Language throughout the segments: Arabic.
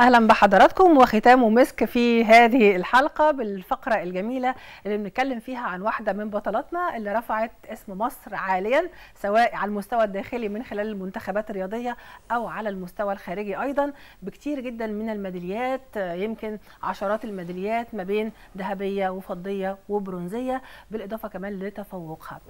اهلا بحضراتكم وختام مسك في هذه الحلقه بالفقره الجميله اللي بنتكلم فيها عن واحده من بطلاتنا اللي رفعت اسم مصر عاليا سواء على المستوى الداخلي من خلال المنتخبات الرياضيه او على المستوى الخارجي ايضا بكتير جدا من الميداليات يمكن عشرات الميداليات ما بين ذهبيه وفضيه وبرونزيه بالاضافه كمان لتفوقها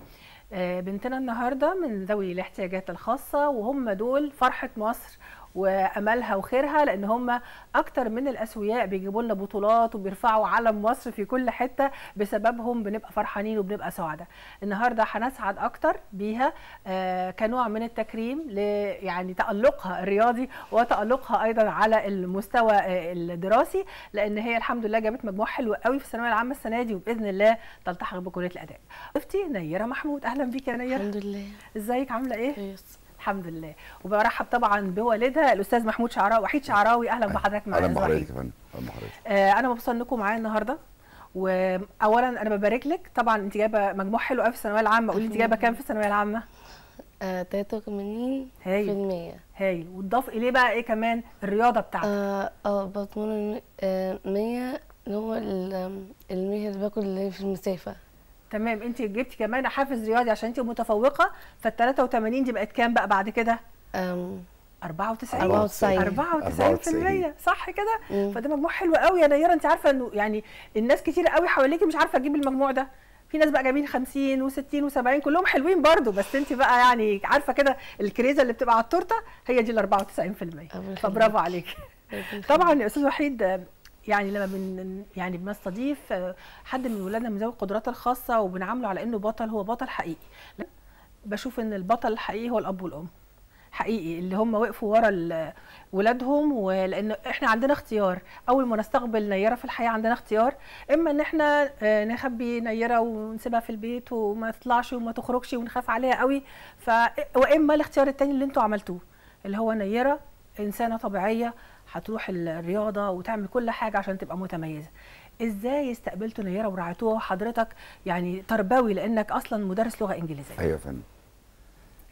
آه، بنتنا النهارده من ذوي الاحتياجات الخاصه وهم دول فرحه مصر واملها وخيرها لان هم اكتر من الاسوياء بيجيبوا لنا بطولات وبيرفعوا علم مصر في كل حته بسببهم بنبقى فرحانين وبنبقى سعداء النهارده هنسعد اكتر بيها آه، كنوع من التكريم يعني تالقها الرياضي وتالقها ايضا على المستوى آه، الدراسي لان هي الحمد لله جابت مجموع حلو قوي في الثانويه العامه السنه دي وباذن الله تلتحق بكليه الاداب ضيفتي نيره محمود اهلا بيك يا نيره الحمد لله ازيك عامله ايه كويس الحمد لله وبرحب طبعا بوالدها الاستاذ محمود شعراوي وحيد شعراوي اهلا بحضرتك معانا اهلا بحضرتك يا فندم اهلا بحضرتك آه، انا مبسوطه انكم معايا النهارده واولا انا ببارك لك طبعا انت جايبه مجموع حلو قوي في الثانويه العامه قولي انت جايبه كام في الثانويه العامه 83 آه، هايل في المية هايل وتضاف اليه بقى ايه كمان الرياضه بتاعتك اه اه 100 آه، اللي هو المية اللي باكل اللي في المسافه تمام انت جبتي كمان حافز رياضي عشان انت متفوقه فال 83 دي بقت كام بقى بعد كده؟ 94 94 94% صح كده فده مجموع حلو قوي يا نيره انت عارفه انه يعني الناس كتير قوي حواليكي مش عارفه تجيب المجموع ده في ناس بقى جايبين 50 و60 و70 كلهم حلوين برضو بس انت بقى يعني عارفه كده الكريزه اللي بتبقى على التورته هي دي ال 94% فبرافو عليكي طبعا يا استاذ وحيد يعني لما بن يعني بنستضيف آه، حد من ولادنا من ذوي القدرات الخاصه وبنعامله على انه بطل هو بطل حقيقي بشوف ان البطل الحقيقي هو الاب والام حقيقي اللي هم وقفوا ورا ولادهم ولان احنا عندنا اختيار اول ما نستقبل نيره في الحياه عندنا اختيار اما ان احنا آه، نخبي نيره ونسيبها في البيت وما تطلعش وما تخرجش ونخاف عليها قوي ف واما الاختيار الثاني اللي انتوا عملتوه اللي هو نيره انسانه طبيعيه هتروح الرياضه وتعمل كل حاجه عشان تبقى متميزه ازاي استقبلتوا نيره ورعيتوها وحضرتك يعني تربوي لانك اصلا مدرس لغه انجليزيه ايوه يا فندم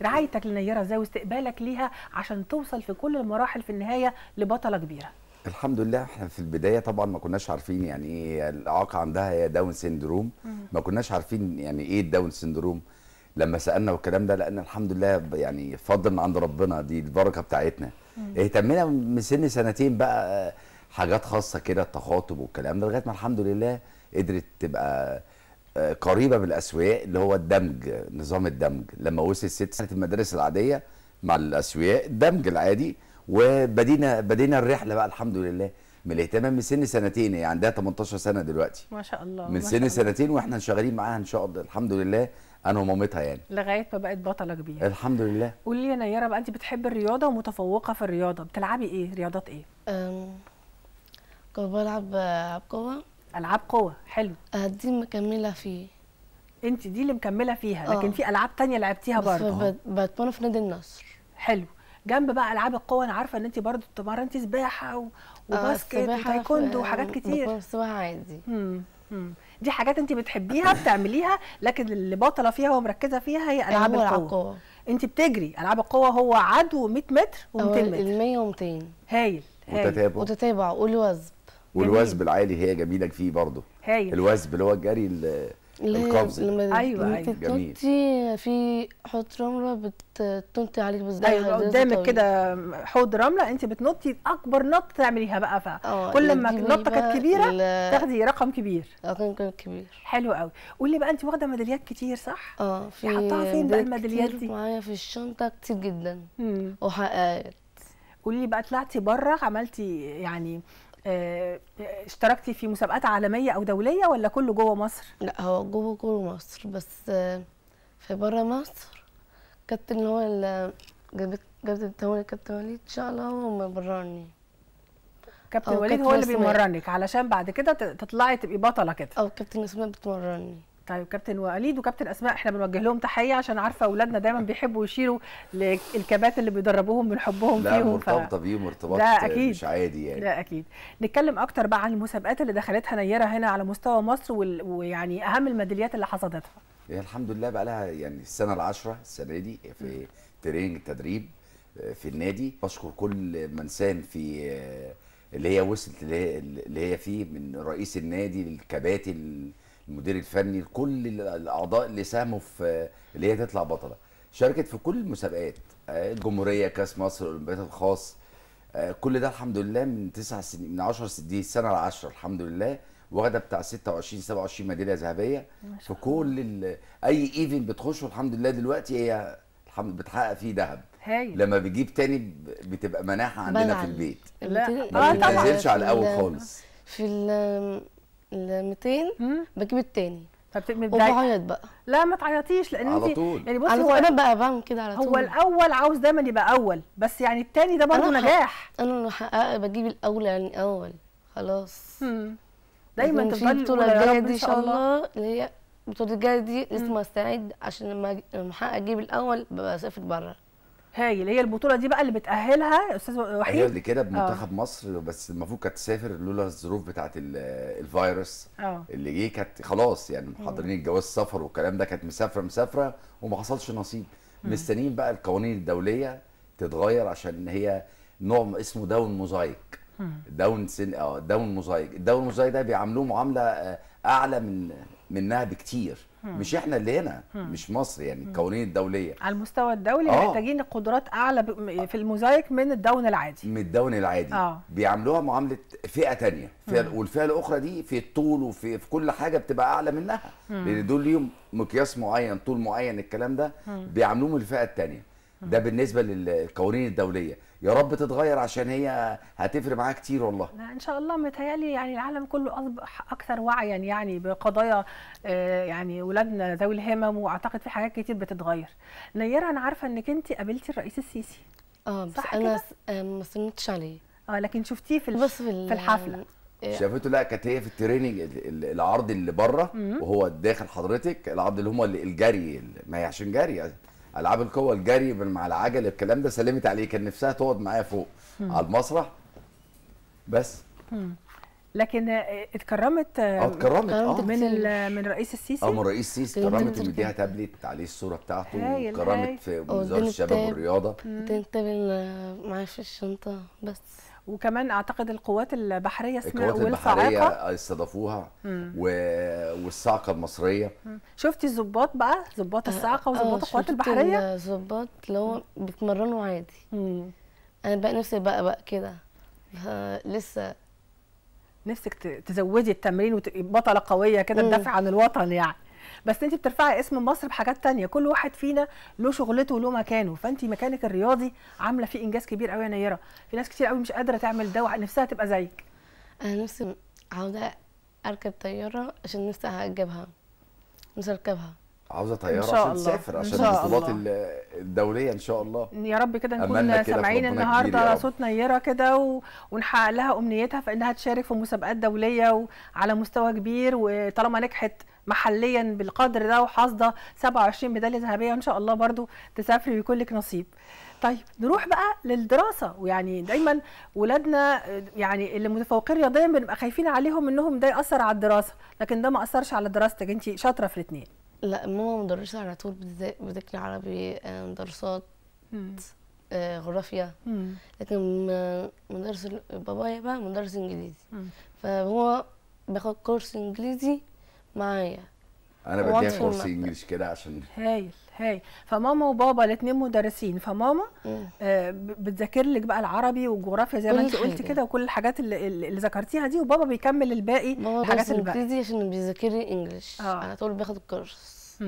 رعايتك لنيره ازاي واستقبالك ليها عشان توصل في كل المراحل في النهايه لبطله كبيره الحمد لله احنا في البدايه طبعا ما كناش عارفين يعني ايه الاعاقه عندها هي داون سيندروم ما كناش عارفين يعني ايه الداون سيندروم لما سالنا والكلام ده لان الحمد لله يعني فضل من عند ربنا دي البركه بتاعتنا اهتمينا من سن سنتين بقى آه، حاجات خاصه كده التخاطب والكلام ده لغايه ما الحمد لله قدرت تبقى آه، قريبه من الاسوياء اللي هو الدمج نظام الدمج لما وصل ست سنه المدارس العاديه مع الاسوياء الدمج العادي وبدينا بدينا الرحله بقى الحمد لله من الاهتمام من سن سنتين هي يعني عندها 18 سنه دلوقتي ما شاء الله من سن الله. سنتين واحنا شغالين معاها ان شاء الله الحمد لله انا ومامتها يعني لغايه ما بقت بطله كبيره الحمد لله قولي لي يا نيره بقى انت بتحبي الرياضه ومتفوقه في الرياضه بتلعبي ايه رياضات ايه كنت بلعب العاب قوه العاب قوه حلو آه، دي مكمله فيه انت دي اللي مكمله فيها لكن أوه. في العاب تانية لعبتيها برضه بتمرن في نادي النصر حلو جنب بقى العاب القوه انا عارفه ان انت برضه اتمرنتي سباحه و... آه، وباسكت وتايكوندو وحاجات كتير سباحه عادي امم دي حاجات انت بتحبيها بتعمليها لكن اللي باطله فيها ومركزه فيها هي العاب القوه, القوة. انت بتجري العاب القوه هو عدو 100 متر و200 متر ال 100 و200 هايل وتتابع وتتابع والوزب والوزب العالي هي جميله فيه برضه هايل الوزب اللي هو الجري القفز لما ايوه ايوه بتنطي في حوض رمله بتنطي عليك بس ايوه قدامك كده حوض رمله انت بتنطي اكبر نط تعمليها بقى ف آه، كل ما النطه كانت كبيره تاخدي رقم كبير رقم كبير حلو قوي قولي بقى انت واخده ميداليات كتير صح؟ اه في حطها فين بقى الميداليات دي؟ معايا في الشنطه كتير جدا وحققت قولي لي بقى طلعتي بره عملتي يعني آه، اشتركتي في مسابقات عالميه او دوليه ولا كله جوه مصر لا هو جوه جوه مصر بس آه، في بره مصر كابتن هو اللي جابت جابت التمرين كابتن وليد ان شاء الله هو بيمرني كابتن وليد هو اللي بيمرنك علشان بعد كده تطلعي تبقي بطله كده او كابتن اسماء بتمرني طيب كابتن وليد وكابتن اسماء احنا بنوجه لهم تحيه عشان عارفه اولادنا دايما بيحبوا يشيروا للكبات اللي بيدربوهم من حبهم لا فيهم مرتبطه ف... بيهم ارتباط مش عادي يعني لا اكيد نتكلم اكتر بقى عن المسابقات اللي دخلتها نيره هنا على مستوى مصر وال... ويعني اهم الميداليات اللي حصدتها هي الحمد لله بقى لها يعني السنه العاشره السنه دي في تريننج تدريب آه، في النادي بشكر كل من سان في آه، اللي هي وصلت اللي هي فيه من رئيس النادي للكباتن المدير الفني لكل الاعضاء اللي ساهموا في اللي هي تطلع بطله شاركت في كل المسابقات آه، الجمهوريه كاس مصر الاولمبيات الخاص آه، كل ده الحمد لله من تسع سنين من 10 سنين دي السنه ال 10 الحمد لله واخده بتاع 26 27 ميداليه ذهبيه في كل اي ايفنت بتخشه الحمد لله دلوقتي هي الحمد بتحقق فيه ذهب هاي. لما بيجيب تاني بتبقى مناحه عندنا في البيت لا ما آه، بتنزلش على الاول خالص في ال 200 بجيب الثاني وبعيط بقى لا ما تعيطيش لان انت يعني بصي هو انا بقى بعمل كده على طول هو الاول عاوز دايما يبقى اول بس يعني الثاني ده برضه نجاح انا اللي حقق بجيب الاول يعني اول خلاص دايما تفضلي البطوله الجايه دي ان شاء الله اللي هي البطوله الجايه دي لسه مستعد عشان لما احقق اجيب الاول ببقى اسافر بره هايل هي البطوله دي بقى اللي بتاهلها استاذ وحيد هي اللي كده آه. بمنتخب مصر بس المفروض كانت تسافر لولا الظروف بتاعه الفيروس أوه. اللي جه كانت خلاص يعني محضرين الجواز سفر والكلام ده كانت مسافره مسافره وما حصلش نصيب مستنيين بقى القوانين الدوليه تتغير عشان هي نوع اسمه داون موزايك داون سن اه داون موزايك الداون موزايك ده بيعاملوه معامله آه، اعلى من منها بكتير هم. مش احنا اللي هنا هم. مش مصر يعني القوانين الدوليه على المستوى الدولي آه. محتاجين قدرات اعلى في الموزايك من الدون العادي من الدون العادي آه. بيعاملوها معامله فئه ثانيه والفئه الاخرى دي في الطول وفي في كل حاجه بتبقى اعلى منها هم. لان دول ليهم مقياس معين طول معين الكلام ده بيعاملوهم الفئه الثانيه ده بالنسبه للقوانين الدوليه يا رب تتغير عشان هي هتفرق معاها كتير والله لا ان شاء الله متهيألي يعني العالم كله اصبح اكثر وعيا يعني بقضايا آه، يعني ولادنا ذوي الهمم واعتقد في حاجات كتير بتتغير نيره انا عارفه انك انت قابلتي الرئيس السيسي اه بس صح انا آه، ما سلمتش عليه اه لكن شفتيه في بس في الحفله آه، شافته لا كانت هي في التريننج العرض اللي بره وهو داخل حضرتك العرض اللي هم الجري ما هي عشان جري العاب القوه الجري مع العجله الكلام ده سلمت عليه كان نفسها تقعد معايا فوق مم. على المسرح بس مم. لكن اتكرمت اه اتكرمت اه, آه،, آه. من من الرئيس السيسي اه من الرئيس السيسي اتكرمت مديها تابلت عليه الصوره بتاعته واتكرمت في وزاره الشباب والرياضه التابل معايا في الشنطه بس وكمان اعتقد القوات البحريه اسمها القوات البحريه استضافوها و... والصاعقه المصريه شفتي الظباط بقى ظباط أه، الصاعقه أه، وظباط القوات البحريه الظباط اللي هو بيتمرنوا عادي مم. انا بقى نفسي بقى بقى كده لسه نفسك تزودي التمرين وتبقي بطله قويه كده تدافع عن الوطن يعني بس انت بترفعي اسم مصر بحاجات تانية كل واحد فينا له شغلته وله مكانه فانت مكانك الرياضي عامله فيه انجاز كبير قوي يا نيره في ناس كتير قوي مش قادره تعمل ده ونفسها تبقى زيك انا نفسي عاوزه اركب طياره عشان نفسي اجيبها نفسي اركبها عاوزه طياره عشان تسافر عشان البطولات الدوليه ان شاء الله يا رب كده نكون سامعين النهارده صوت نيره كده و... ونحقق لها امنيتها في انها تشارك في مسابقات دوليه وعلى مستوى كبير وطالما نجحت محليا بالقدر ده وحاصده 27 ميداليه ذهبيه وان شاء الله برضو تسافري ويكون لك نصيب طيب نروح بقى للدراسه ويعني دايما ولادنا يعني اللي متفوقين رياضيا بنبقى خايفين عليهم انهم ده ياثر على الدراسه لكن ده ما اثرش على دراستك انت شاطره في الاثنين لا ماما مدرسه على طول بتذاكر عربي آه، دراسات آه، جغرافيا لكن مدرس بابايا بقى مدرس انجليزي فهو باخد كورس انجليزي معايا انا بديها كورس انجلش كده عشان هايل هاي فماما وبابا الاثنين مدرسين فماما آه بتذاكر لك بقى العربي والجغرافيا زي ما انت قلتي كده وكل الحاجات اللي, اللي ذكرتيها دي وبابا بيكمل الباقي الحاجات الباقي بابا عشان بيذاكر لي انجلش آه. على طول بياخد الكورس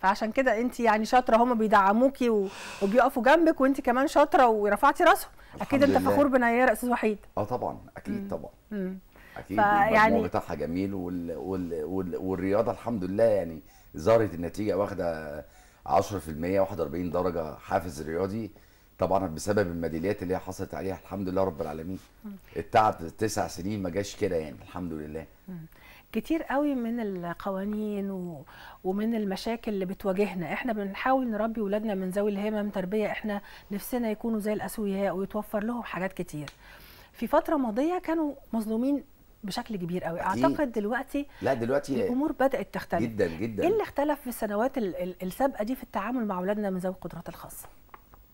فعشان كده انت يعني شاطره هم بيدعموكي و... وبيقفوا جنبك وانت كمان شاطره ورفعتي راسهم اكيد انت فخور بنيار يا استاذ وحيد اه طبعا اكيد مم. طبعا مم. اكيد يعني المجموع بتاعها جميل وال... وال... وال... والرياضه الحمد لله يعني ظهرت النتيجه واخده 10% 41 درجه حافز رياضي طبعا بسبب الميداليات اللي هي حصلت عليها الحمد لله رب العالمين التعب تسع سنين ما جاش كده يعني الحمد لله كتير قوي من القوانين و... ومن المشاكل اللي بتواجهنا احنا بنحاول نربي ولادنا من ذوي الهمم تربيه احنا نفسنا يكونوا زي الاسوياء ويتوفر لهم حاجات كتير في فتره ماضيه كانوا مظلومين بشكل كبير قوي أكيد. اعتقد دلوقتي لا دلوقتي الامور بدات تختلف جدا جدا ايه اللي اختلف في السنوات السابقه دي في التعامل مع اولادنا من ذوي القدرات الخاصه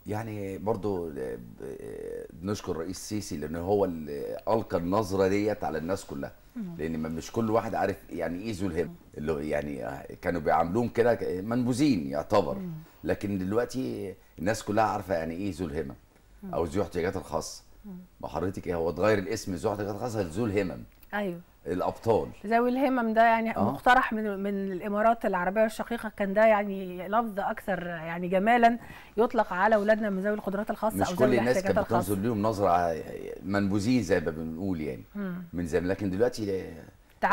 يعني برضو آه، آه، نشكر الرئيس السيسي لان هو اللي القى النظره ديت على الناس كلها لان مش كل واحد عارف يعني ايه ذو الهب اللي يعني آه، كانوا بيعاملوهم كده منبوذين يعتبر لكن دلوقتي الناس كلها عارفه يعني ايه ذو الهمم او ذو الاحتياجات الخاصه ما حضرتك هو اتغير الاسم ذو الاحتياجات الخاصه لذو الهمم ايوه الابطال ذوي الهمم ده يعني آه. مقترح من من الامارات العربيه الشقيقه كان ده يعني لفظ اكثر يعني جمالا يطلق على اولادنا من ذوي القدرات الخاصه مش او كل الناس كانت بتنظر ليهم نظره منبوذين زي ما بنقول يعني مم. من زمان لكن دلوقتي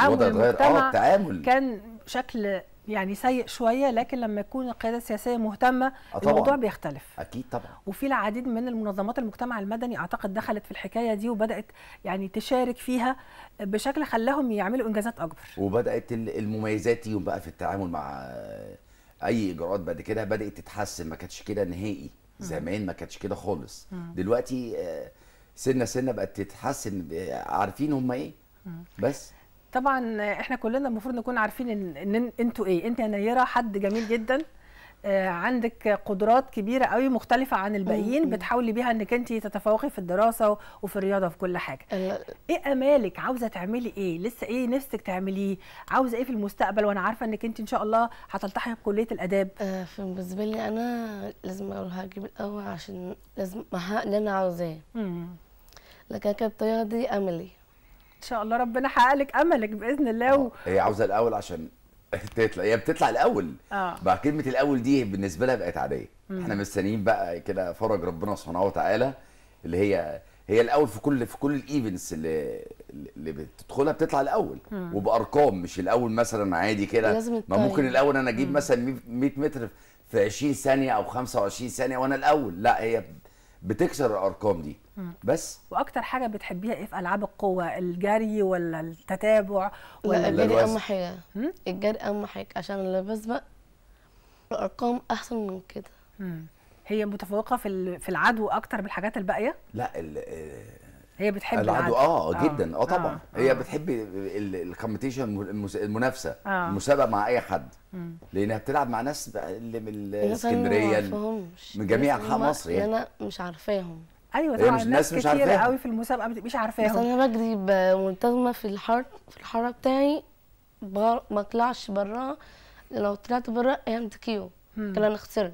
الوضع اتغير اه التعامل كان شكل يعني سيء شويه لكن لما يكون القياده السياسيه مهتمه آه، طبعًا. الموضوع بيختلف اكيد طبعا وفي العديد من المنظمات المجتمع المدني اعتقد دخلت في الحكايه دي وبدات يعني تشارك فيها بشكل خلاهم يعملوا انجازات اكبر وبدات المميزات يوم بقى في التعامل مع اي اجراءات بعد كده بدات تتحسن ما كانتش كده نهائي زمان ما كانتش كده خالص دلوقتي آه، سنه سنه بقت تتحسن آه، عارفين هم ايه بس طبعا احنا كلنا المفروض نكون عارفين ان, إن انتوا ايه انت يا نيره حد جميل جدا آه، عندك قدرات كبيره قوي مختلفه عن الباقيين بتحاولي بيها انك انت تتفوقي في الدراسه وفي الرياضه وفي كل حاجه ايه امالك عاوزه تعملي ايه لسه ايه نفسك تعمليه عاوزه ايه في المستقبل وانا عارفه انك انت ان شاء الله هتلتحقي بكليه الاداب آه، في بالنسبه لي انا لازم اقول هجيب الاول عشان لازم احقق اللي انا عاوزاه لكن كانت دي املي ان شاء الله ربنا حقق لك املك باذن الله و... آه، هي عاوزه الاول عشان تطلع هي بتطلع الاول آه. بقى كلمه الاول دي بالنسبه لها بقت عاديه مم. احنا مستنيين بقى كده فرج ربنا سبحانه وتعالى اللي هي هي الاول في كل في كل الايفنتس اللي اللي بتدخلها بتطلع الاول مم. وبارقام مش الاول مثلا عادي كده ما ممكن الاول انا اجيب مم. مثلا 100 متر في 20 ثانيه او 25 ثانيه وانا الاول لا هي بتكسر الارقام دي بس واكتر حاجه بتحبيها ايه في العاب القوه الجري ولا التتابع ولا الجري اهم حاجه الجري اهم حاجه عشان اللي بسبق الارقام احسن من كده هي متفوقه في في العدو اكتر بالحاجات الباقيه لا آه، هي بتحب العدو آه،, اه جدا اه طبعا آه. هي آه. بتحب الكومبيتيشن المنافسه آه. المسابقه مع اي حد مم. لانها بتلعب مع ناس اللي من اسكندريه من جميع انحاء مصر يعني. يعني انا مش عارفاهم ايوه طبعا ناس مش كتير قوي في المسابقه مش عارفاهم بس انا بجري ملتزمه في الحر في الحاره بتاعي ما اطلعش بره لو طلعت براها امسك كيو كده انا خسرت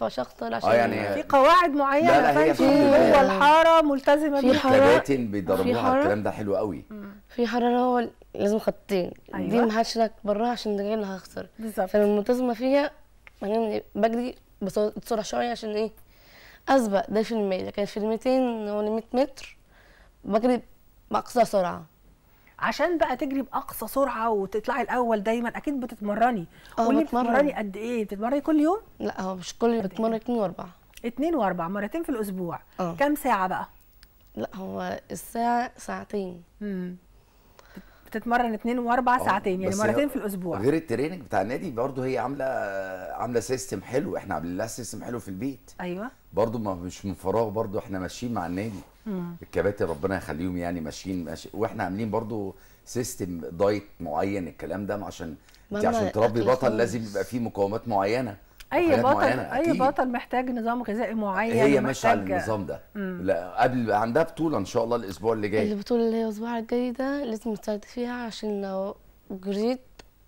فشخص طلع آه يعني في قواعد معينه لا لا هي يعني. في جوه الحاره ملتزمه في حراره بيدربوها الكلام ده حلو قوي في حراره هو لازم خطين أيوة. دي مهشلك براها عشان دي اللي هخسر بالظبط ملتزمه فيها يعني بجري بسرعه شويه عشان ايه اسبق ده في المية كان في الميتين 100 يعني متر بجري باقصى سرعه عشان بقى تجري باقصى سرعه وتطلعي الاول دايما اكيد بتتمرني آه، قولي بتتمرني قد ايه بتتمرني كل يوم لا هو مش كل يوم بتمرن 2 و4 2 و4 مرتين في الاسبوع أوه. كام ساعه بقى لا هو الساعه ساعتين امم بتتمرن 2 و4 آه، ساعتين يعني مرتين في الاسبوع غير التريننج بتاع النادي برضه هي عامله عامله سيستم حلو احنا عاملين لها سيستم حلو في البيت ايوه برضه مش من فراغ برضه احنا ماشيين مع النادي الكباتن ربنا يخليهم يعني ماشيين ماشي واحنا عاملين برضو سيستم دايت معين الكلام ده عشان انت عشان تربي بطل لازم يبقى فيه مقاومات معينه اي بطل اي بطل محتاج نظام غذائي معين هي ماشيه على النظام ده مم. لا قبل عندها بطوله ان شاء الله الاسبوع اللي جاي البطوله اللي هي الاسبوع الجاي ده لازم نستعد فيها عشان لو جريت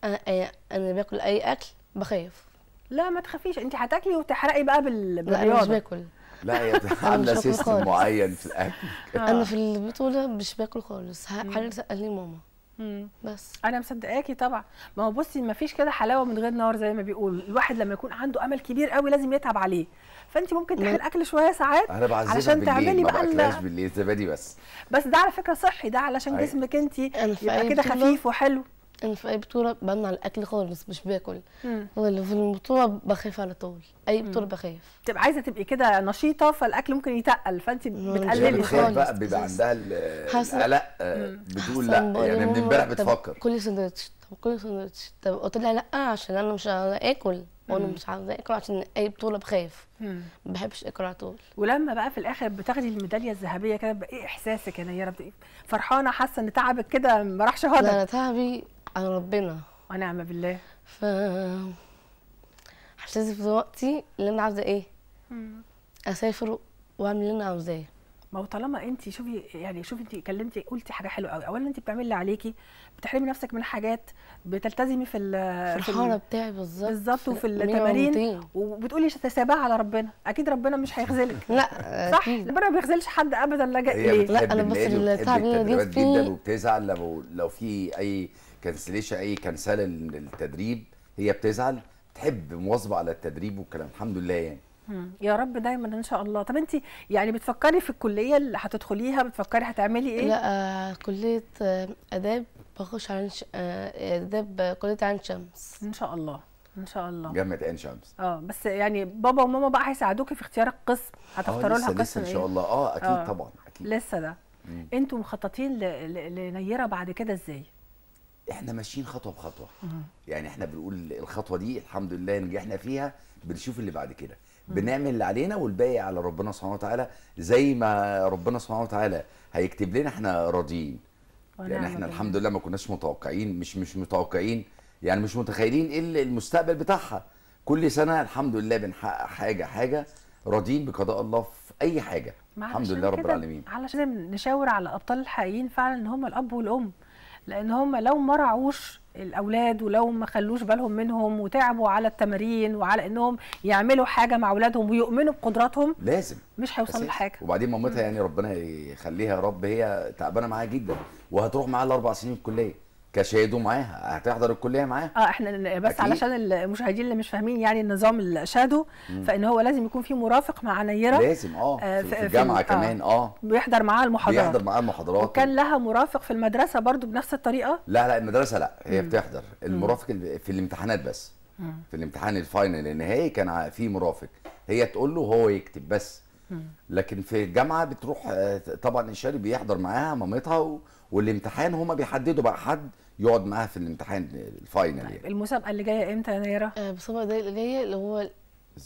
انا, أنا باكل اي اكل بخاف لا ما تخافيش انت هتاكلي وتحرقي بقى بالرياضه لا انا مش باكل لا يا عامله سيستم معين في الاكل آه. انا في البطوله مش باكل خالص حضرتك سالني ماما بس انا مصدقاكي طبعا ما هو بصي ما فيش كده حلاوه من غير نار زي ما بيقولوا الواحد لما يكون عنده امل كبير قوي لازم يتعب عليه فانت ممكن تحل اكل شويه ساعات انا علشان تعملي بقى ما باكلهاش بالليل زبادي بس بس ده على فكره صحي ده علشان أيوة. جسمك انت يبقى كده خفيف وحلو انا في اي بطوله بمنع الاكل خالص مش باكل واللي في البطوله بخاف على طول اي بطوله بخاف تبقى طيب، عايزه تبقي كده نشيطه فالاكل ممكن يتقل فانت بتقللي خالص بقى بيبقى عندها القلق آه، بتقول لا يعني من امبارح بتفكر كل سندوتش طب كل سندوتش طب قلت لها لا عشان انا مش عايزه اكل وانا مش عايزه اكل عشان اي بطوله بخاف ما بحبش اكل على طول ولما بقى في الاخر بتاخدي الميداليه الذهبيه كده ايه احساسك يعني؟ يا نيره فرحانه حاسه ان تعبك كده ما راحش هدر لا انا تعبي على ربنا ونعم بالله ف احساس في وقتي اللي انا عاوزه ايه اسافر واعمل اللي انا عاوزاه ما هو طالما انت شوفي يعني شوفي انت كلمتي قلتي حاجه حلوه قوي اولا انت بتعملي اللي عليكي بتحرمي نفسك من حاجات بتلتزمي في في الحاره بتاعي بالظبط بالظبط وفي التمارين وبتقولي سباها على ربنا اكيد ربنا مش هيخذلك لا صح ربنا ما بيخذلش حد ابدا لجأ ليه لا انا بس التعب اللي انا جدا وبتزعل لو لو في اي كانسليشن اي كنسله للتدريب هي بتزعل تحب مواظبه على التدريب والكلام الحمد لله يعني يا رب دايما ان شاء الله طب انت يعني بتفكري في الكليه اللي هتدخليها بتفكري هتعملي ايه لا آه، كليه آه، اداب بخش عن ش... آه، اداب كليه عين شمس ان شاء الله ان شاء الله جامعه عين شمس اه بس يعني بابا وماما بقى هيساعدوكي في اختيار القسم هتختاروا لها قسم لسه ان إيه؟ شاء الله اه اكيد آه. طبعا اكيد لسه ده انتوا مخططين ل... ل... لنيره بعد كده ازاي احنا ماشيين خطوه بخطوه يعني احنا بنقول الخطوه دي الحمد لله نجحنا فيها بنشوف اللي بعد كده بنعمل اللي علينا والباقي على ربنا سبحانه وتعالى زي ما ربنا سبحانه وتعالى هيكتب لنا احنا راضيين يعني احنا الحمد لله ما كناش متوقعين مش مش متوقعين يعني مش متخيلين ايه المستقبل بتاعها كل سنه الحمد لله بنحقق حاجه حاجه راضيين بقضاء الله في اي حاجه الحمد لله رب العالمين علشان نشاور على الابطال الحقيقيين فعلا ان هم الاب والام لان هم لو ما رعوش الاولاد ولو ما خلوش بالهم منهم وتعبوا على التمارين وعلى انهم يعملوا حاجه مع اولادهم ويؤمنوا بقدراتهم لازم مش هيوصلوا لحاجه وبعدين مامتها يعني ربنا يخليها يا رب هي تعبانه معاها جدا وهتروح معاها الاربع سنين الكليه كشادو معاها هتحضر الكليه معاها اه احنا بس أكيد. علشان المشاهدين اللي مش فاهمين يعني النظام الشادو فان هو لازم يكون في مرافق مع نيره لازم اه, آه، في, في الجامعه في آه، كمان اه, آه. بيحضر معاها المحاضرات بيحضر معاها المحاضرات وكان لها مرافق في المدرسه برضو بنفس الطريقه لا لا المدرسه لا هي مم. بتحضر المرافق في الامتحانات بس مم. في الامتحان الفاينل النهائي كان في مرافق هي تقول له هو يكتب بس لكن في الجامعه بتروح آه، طبعا الشاري بيحضر معاها مامتها والامتحان هما بيحددوا بقى حد يقعد معاها في الامتحان الفاينل يعني طيب، المسابقه اللي جايه امتى يا نيره؟ آه، المسابقه اللي جايه اللي هو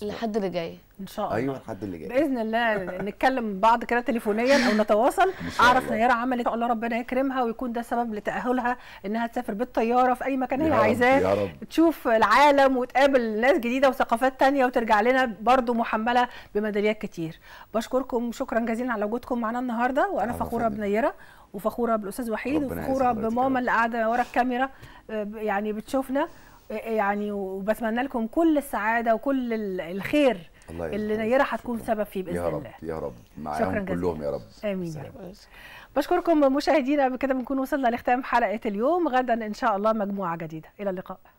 لحد اللي جاي ان شاء أيوة، الله ايوه لحد اللي جاي باذن الله نتكلم بعض كده تليفونيا او نتواصل اعرف نيره عملت ان شاء الله ربنا يكرمها ويكون ده سبب لتاهلها انها تسافر بالطياره في اي مكان هي عايزاه تشوف العالم وتقابل ناس جديده وثقافات تانية وترجع لنا برده محمله بميداليات كتير بشكركم شكرا جزيلا على وجودكم معانا النهارده وانا فخوره بنيره وفخوره بالاستاذ وحيد وفخوره بماما اللي قاعده ورا الكاميرا آه، يعني بتشوفنا يعني وبتمنى لكم كل السعاده وكل الخير الله اللي نيره هتكون سبب فيه باذن الله يا رب يا رب معاكم كلهم يا رب امين يا رب بشكركم مشاهدينا بكده بنكون وصلنا لختام حلقه اليوم غدا ان شاء الله مجموعه جديده الى اللقاء